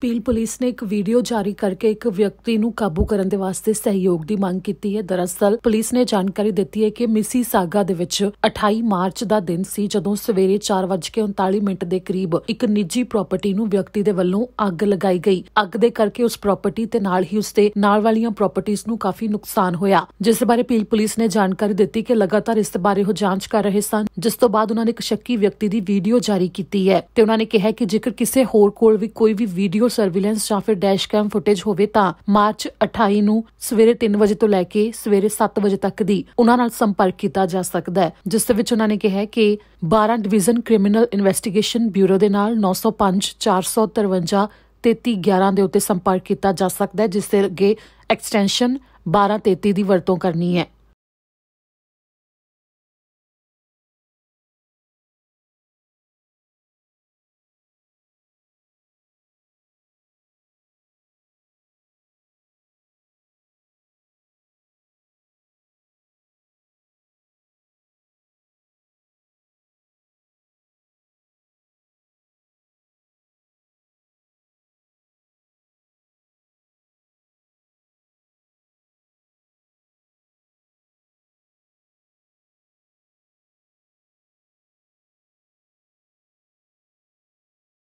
peel police ਨੇ ਇੱਕ video ਜਾਰੀ ਕਰਕੇ ਇੱਕ ਵਿਅਕਤੀ ਨੂੰ ਕਾਬੂ ਕਰਨ ਦੇ ਵਾਸਤੇ ਸਹਿਯੋਗ ਦੀ ਮੰਗ ਕੀਤੀ ਹੈ ਦਰਅਸਲ ਪੁਲਿਸ ਨੇ ਜਾਣਕਾਰੀ ਦਿੱਤੀ ਹੈ ਕਿ ਮਿਸੀ ਸਾਗਾ ਦੇ ਵਿੱਚ 28 ਮਾਰਚ ਦਾ ਦਿਨ ਸੀ ਜਦੋਂ ਸਵੇਰੇ 4:39 ਮਿੰਟ ਦੇ ਕਰੀਬ ਇੱਕ ਨਿੱਜੀ ਪ੍ਰਾਪਰਟੀ ਨੂੰ ਵਿਅਕਤੀ ਦੇ ਵੱਲੋਂ ਅੱਗ ਲਗਾਈ ਗਈ ਅੱਗ ਦੇ ਕਰਕੇ ਉਸ ਪ੍ਰਾਪਰਟੀ ਤੇ ਨਾਲ ਹੀ ਉਸਦੇ ਨਾਲ ਵਾਲੀਆਂ ਪ੍ਰਾਪਰਟੀਆਂ ਨੂੰ ਕਾਫੀ ਨੁਕਸਾਨ ਹੋਇਆ ਜਿਸ ਬਾਰੇ ਪੀਲ ਪੁਲਿਸ ਨੇ ਜਾਣਕਾਰੀ ਦਿੱਤੀ ਕਿ ਲਗਾਤਾਰ ਇਸ ਬਾਰੇ ਉਹ ਜਾਂਚ ਕਰ ਰਹੇ ਸਨ ਜਿਸ ਤੋਂ ਬਾਅਦ ਉਹਨਾਂ ਨੇ ਇੱਕ ਸ਼ੱਕੀ ਵਿਅਕਤੀ ਦੀ ਵੀਡੀਓ ਜਾਰੀ ਕੀਤੀ ਹੈ ਤੇ ਉਹਨਾਂ ਨੇ ਕਿਹਾ ਕਿ ਜੇਕਰ ਕਿਸੇ ਹੋਰ ਕੋਲ ਵੀ ਕੋਈ ਵੀ ਵੀਡੀਓ ਵੀਡੀਓ ਸਰਵੇਲੈਂਸ ਜਾਂ ਫਿਰ ਡੈਸ਼ ਕੈਮ ਫੁਟੇਜ ਹੋਵੇ ਤਾਂ ਮਾਰਚ 28 ਨੂੰ ਸਵੇਰੇ 3 ਵਜੇ ਤੋਂ ਲੈ ਕੇ ਸਵੇਰੇ 7 ਵਜੇ ਤੱਕ ਦੀ ਉਹਨਾਂ ਨਾਲ ਸੰਪਰਕ ਕੀਤਾ ਜਾ ਸਕਦਾ ਹੈ ਜਿਸ ਦੇ ਵਿੱਚ ਉਹਨਾਂ ਨੇ ਕਿਹਾ ਕਿ 12 ਡਿਵੀਜ਼ਨ ਕ੍ਰਿਮੀਨਲ ਇਨਵੈਸਟੀਗੇਸ਼ਨ ਬਿਊਰੋ ਦੇ ਨਾਲ 905 453 3311 ਦੇ ਉੱਤੇ ਸੰਪਰਕ ਕੀਤਾ ਜਾ ਸਕਦਾ ਹੈ ਜਿਸ ਦੇ ਅੱਗੇ ਐਕਸਟੈਂਸ਼ਨ 1233 ਦੀ ਵਰਤੋਂ ਕਰਨੀ ਹੈ